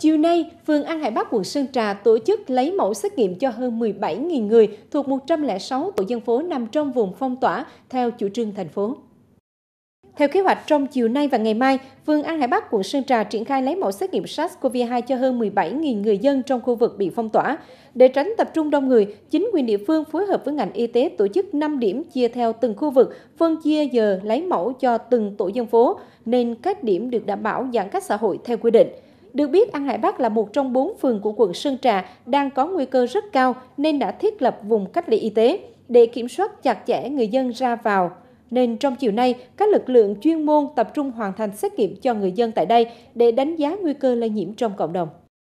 Chiều nay, phường An Hải Bắc, quận Sơn Trà tổ chức lấy mẫu xét nghiệm cho hơn 17.000 người thuộc 106 tổ dân phố nằm trong vùng phong tỏa theo chủ trương thành phố. Theo kế hoạch, trong chiều nay và ngày mai, phường An Hải Bắc, quận Sơn Trà triển khai lấy mẫu xét nghiệm SARS-CoV-2 cho hơn 17.000 người dân trong khu vực bị phong tỏa. Để tránh tập trung đông người, chính quyền địa phương phối hợp với ngành y tế tổ chức 5 điểm chia theo từng khu vực, phân chia giờ lấy mẫu cho từng tổ dân phố, nên các điểm được đảm bảo giãn cách xã hội theo quy định. Được biết, An Hải Bắc là một trong bốn phường của quận Sơn Trà đang có nguy cơ rất cao nên đã thiết lập vùng cách ly y tế để kiểm soát chặt chẽ người dân ra vào. Nên trong chiều nay, các lực lượng chuyên môn tập trung hoàn thành xét nghiệm cho người dân tại đây để đánh giá nguy cơ lây nhiễm trong cộng đồng.